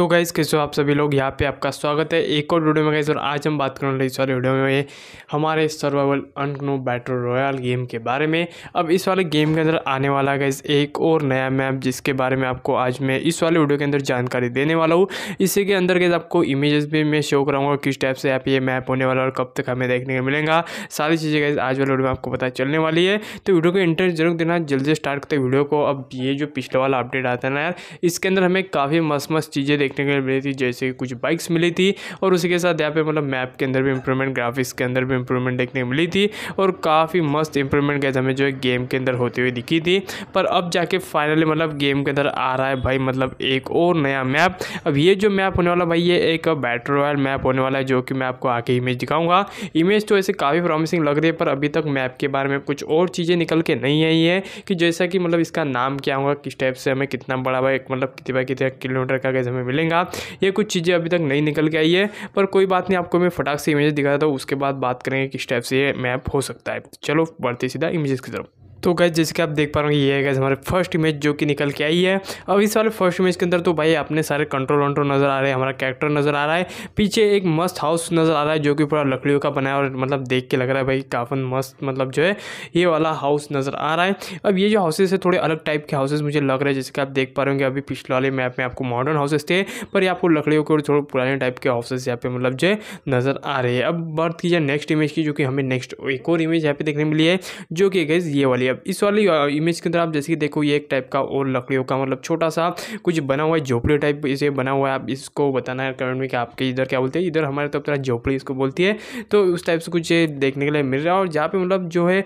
तो गाइज़ कैसे हो आप सभी लोग यहाँ पे आपका स्वागत है एक और वीडियो में गाइज और आज हम बात करने इस वाले वीडियो में हमारे सर्वाइवल अनकनो बैटल रॉयल गेम के बारे में अब इस वाले गेम के अंदर आने वाला गाइज एक और नया मैप जिसके बारे में आपको आज मैं इस वाले वीडियो के अंदर जानकारी देने वाला हूँ इसी के अंदर गैस आपको इमेजेस भी मैं शो कराऊंगा किस टाइप से आप ये मैप होने वाला और कब तक हमें देखने को मिलेगा सारी चीज़ें गाइज आज वाले वीडियो में आपको पता चलने वाली है तो वीडियो को इंटरेस्ट जरूर देना जल्दी स्टार्ट करते वीडियो को अब ये जो पिछले वाला अपडेट आता है ना यार इसके अंदर हमें काफ़ी मस्त मस्त चीज़ें देखने को मिली थी जैसे कि कुछ बाइक्स मिली थी और उसी के साथ यहाँ पे मतलब मैप के अंदर भी इंप्रूवमेंट ग्राफिक्स के अंदर भी इंप्रूवमेंट देखने को मिली थी और काफ़ी मस्त इंप्रूवमेंट गैस हमें जो है गेम के अंदर होती हुई दिखी थी पर अब जाके फाइनली मतलब गेम के अंदर आ रहा है भाई मतलब एक और नया मैप अब ये जो मैप होने वाला भाई ये एक बैटल रॉयल मैप होने वाला है जो कि मैं आपको आके इमेज दिखाऊंगा इमेज तो ऐसे काफ़ी प्रॉमिसिंग लग रही है पर अभी तक मैप के बारे में कुछ और चीज़ें निकल के नहीं आई है कि जैसा कि मतलब इसका नाम क्या होगा किस टाइप से हमें कितना बड़ा भाई मतलब कितना कितना किलोमीटर का गैस हमें मिलेगा ये कुछ चीज़ें अभी तक नहीं निकल के आई है पर कोई बात नहीं आपको मैं फटाक से इमेज दिखाता हूँ उसके बाद बात करेंगे किस टाइप से ये मैप हो सकता है चलो बढ़ते सीधा इमेजेस की तरफ तो गैस जैसे कि आप देख पा रहे हो ये है गैस हमारे फर्स्ट इमेज जो कि निकल के आई है अब इस वाले फर्स्ट इमेज के अंदर तो भाई अपने सारे कंट्रोल वंट्रोल नज़र आ रहे हैं हमारा कैरेक्टर नज़र आ रहा है पीछे एक मस्त हाउस नज़र आ रहा है जो कि पूरा लकड़ियों का बना है और मतलब देख के लग रहा है भाई काफ़ी मस्त मतलब जो है ये वाला हाउस नज़र आ रहा है अब ये जो हाउसेज है थोड़े अलग टाइप के हाउसेज मुझे लग रहे हैं जैसे कि आप देख पा रहे होंगे अभी पिछले वाले मैप में आपको मॉडर्न हाउसेज थे पर आपको लकड़ियों के और थोड़े पुराने टाइप के हाउसेज यहाँ पे मतलब जो है नज़र आ रहे हैं अब बात की जाए नेक्स्ट इमेज की जो कि हमें नेक्स्ट एक और इमेज यहाँ पे देखने मिली है जो कि गैस ये वाली अब इस वाली इमेज के अंदर आप जैसे कि देखो ये एक टाइप का और लकड़ियों का मतलब छोटा सा कुछ बना हुआ है झोपड़ी टाइप इसे बना हुआ है आप इसको बताना है कमेंट में कि आपके इधर क्या बोलते हैं इधर हमारे तरफ तरह झोपड़ी इसको बोलती है तो उस टाइप से कुछ देखने के लिए मिल रहा है और जहाँ पे मतलब जो है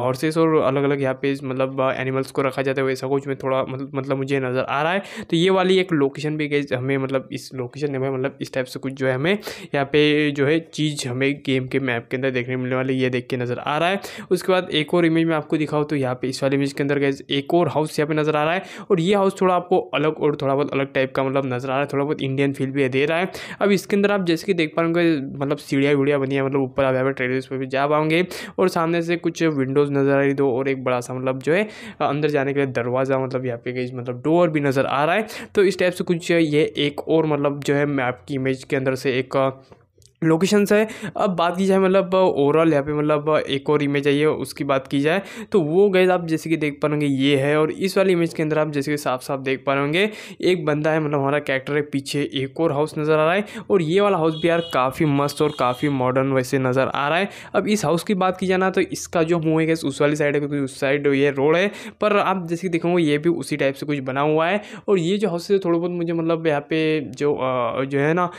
हॉर्सेस और अलग अलग यहाँ पे मतलब एनिमल्स को रखा जाता है वैसा कुछ में थोड़ा मतलब, मतलब मुझे नज़र आ रहा है तो ये वाली एक लोकेशन भी गई हमें मतलब इस लोकेशन में मतलब इस टाइप से कुछ जो है हमें यहाँ पे जो है चीज़ हमें गेम के मैप के अंदर देखने मिलने वाली ये देख के नज़र आ रहा है उसके बाद एक और इमेज में आपको दिखा दिखाऊँ तो यहाँ पे इस वाले इमेज के अंदर गए एक और हाउस यहाँ पे नजर आ रहा है और ये हाउस थोड़ा आपको अलग और थोड़ा बहुत अलग टाइप का मतलब नजर आ रहा है थोड़ा बहुत इंडियन फील भी दे रहा है अब इसके अंदर आप जैसे कि देख पा रहे मतलब सीढ़िया वीडिया बनी है मतलब ऊपर आप यहाँ पर ट्रेडर्स पर भी जा पाओगे और सामने से कुछ विंडोज़ नजर आ रही दो और एक बड़ा सा मतलब जो है अंदर जाने के लिए दरवाज़ा मतलब यहाँ पे गई मतलब डोर भी नज़र आ रहा है तो इस टाइप से कुछ ये एक और मतलब जो है मैप की इमेज के अंदर से एक लोकेशन है अब बात की जाए मतलब ओवरऑल यहाँ पे मतलब एक और इमेज आई है उसकी बात की जाए तो वो गैज आप जैसे कि देख पा रहे ये है और इस वाली इमेज के अंदर आप जैसे कि साफ साफ देख पा रहे एक बंदा है मतलब हमारा कैरेक्टर है पीछे एक और हाउस नज़र आ रहा है और ये वाला हाउस भी यार काफ़ी मस्त और काफ़ी मॉडर्न वैसे नज़र आ रहा है अब इस हाउस की बात की जाए तो इसका जो मुँह है गैस उस वाली साइड है क्योंकि उस साइड ये रोड है पर आप जैसे कि देखोगे ये भी उसी टाइप से कुछ बना हुआ है और ये जो हाउस है थोड़ा बहुत मुझे मतलब यहाँ पे जो जो है ना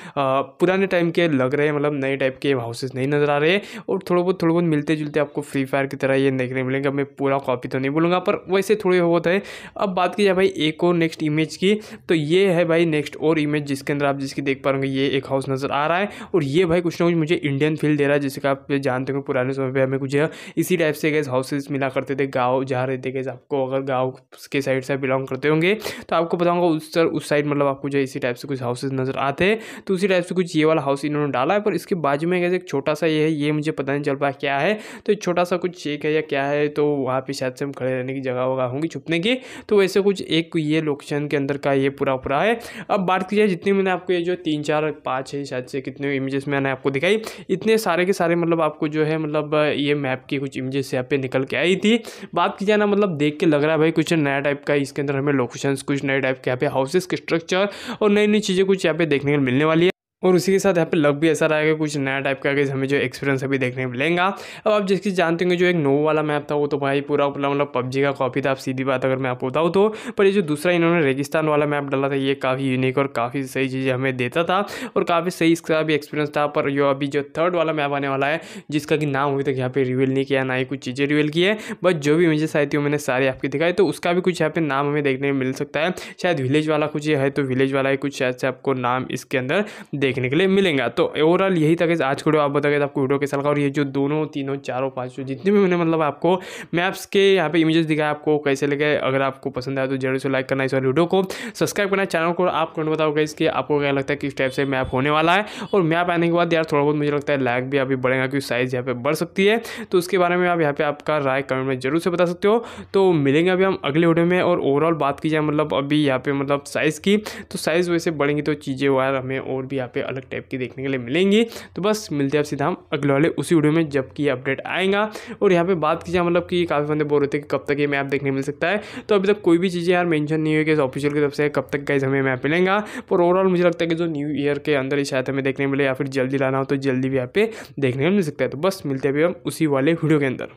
पुराने टाइम के लग रहे हैं मतलब नए टाइप के हाउसेस नहीं नज़र आ रहे और थोड़ा बहुत थोड़े बहुत मिलते जुलते आपको फ्री फायर की तरह ये देखने मिलेंगे मैं पूरा कॉपी तो नहीं बोलूँगा पर वैसे थोड़े बहुत है अब बात की जाए भाई एक और नेक्स्ट इमेज की तो ये है भाई नेक्स्ट और इमेज जिसके अंदर आप जिसकी देख पा रहे ये एक हाउस नज़र आ रहा है और ये भाई कुछ ना कुछ मुझे इंडियन फील दे रहा है जिसका आप जानते हो पुराने समय पर हमें कुछ इसी टाइप से गैस हाउसेज मिला करते थे गाँव जा रहे थे गैस आपको अगर गाँव के साइड से बिलोंग करते होंगे तो आपको बताऊँगा उस उस साइड मतलब आपको जो इसी टाइप से कुछ हाउसेज नज़र आते हैं तो उसी टाइप से कुछ ये वाला हाउस इन्होंने डाला है पर इसके बाजू में कैसे एक छोटा सा ये है ये मुझे पता नहीं चल पाया क्या है तो एक छोटा सा कुछ एक है या क्या है तो वहाँ पर शायद से हम खड़े रहने की जगह वगैरह होंगी छुपने की तो वैसे कुछ एक ये लोकेशन के अंदर का ये पूरा पूरा है अब बात की जाए जितनी मैंने आपको ये जो तीन चार पाँच है शायद से कितने इमेजेस मैंने आपको दिखाई इतने सारे के सारे मतलब आपको जो है मतलब ये मैप की कुछ इमेजेस यहाँ पे निकल के आई थी बात की जाए ना मतलब देख के लग रहा है भाई कुछ नया टाइप का इसके अंदर हमें लोकेशन कुछ नए टाइप के यहाँ पे हाउसेस के स्ट्रक्चर और नई नई चीज़ें कुछ यहाँ पे देखने को मिलने वाली है और उसी के साथ यहाँ पे लग भी ऐसा रहेगा कुछ नया टाइप का हमें जो एक्सपीरियंस अभी देखने को मिलेगा अब आप जिसकी जानते होंगे जो एक नो वाला मैप था वो तो भाई पूरा उपला मतलब पबजी का कॉपी था आप सीधी बात अगर मैं आपको बताऊँ तो पर ये जो दूसरा इन्होंने रेगिस्तान वाला मैप डाला था ये काफ़ी यूनिक और काफ़ी सही चीज़ें हमें देता था और काफ़ी सही इसका भी एक्सपीरियंस था पर जो अभी जो थर्ड वाला मैप आने वाला है जिसका कि नाम अभी तक यहाँ पर रिवील नहीं किया ना ही कुछ चीज़ें रिवील की है बट जो भी इमेजेस आई थी वो मैंने सारे आपकी दिखाई तो उसका भी कुछ यहाँ पे नाम हमें देखने को मिल सकता है शायद विलेज वाला कुछ है तो विलेज वाला ही कुछ शायद से आपको नाम इसके अंदर देख देखने के लिए मिलेंगे तो ओवरऑल यही था कि आज के वीडियो आप बताए तो आपको वीडियो कैसा लगा और ये जो दोनों तीनों चारों पाँचों जितने भी मैंने मतलब आपको मैप्स के यहाँ पे इमेजेस दिखाए आपको कैसे लगे अगर आपको पसंद आया तो जरूर से लाइक करना इस वाले वीडियो को सब्सक्राइब करना चैनल को आप कमेंट बताओ गाइस कि आपको क्या लगता है किस टाइप से मैप होने वाला है और मैप आने के बाद यार थोड़ा बहुत मुझे लगता है लैग भी अभी बढ़ेगा क्योंकि साइज़ यहाँ पर बढ़ सकती है तो उसके बारे में आप यहाँ पे आपका राय कमेंट में जरूर से बता सकते हो तो मिलेंगे अभी हम अगले वीडियो में और ओवरऑल बात की जाए मतलब अभी यहाँ पर मतलब साइज़ की तो साइज़ वैसे बढ़ेंगी तो चीज़ें वायर हमें और भी यहाँ पर काफ़ी अलग टाइप की देखने के लिए मिलेंगी तो बस मिलते हैं आप सीधा हम अगले वाले उसी वीडियो में जबकि ये अपडेट आएगा और यहाँ पे बात की जाए मतलब कि काफ़ी बंदे बोल रहे थे कि कब तक ये मैप देखने मिल सकता है तो अभी तक कोई भी चीज़ें यार मैंशन नहीं हुई कि ऑफिशियल की तरफ से कब तक गाइज हमें मैप मिलेगा पर ओवरऑल मुझे लगता है कि जो न्यू ईयर के अंदर ही शायद हमें देखने मिले या फिर जल्दी लाना हो तो जल्दी भी यहाँ पे देखने को मिल सकता है तो बस मिलते हैं अभी हम उसी वाले वीडियो के अंदर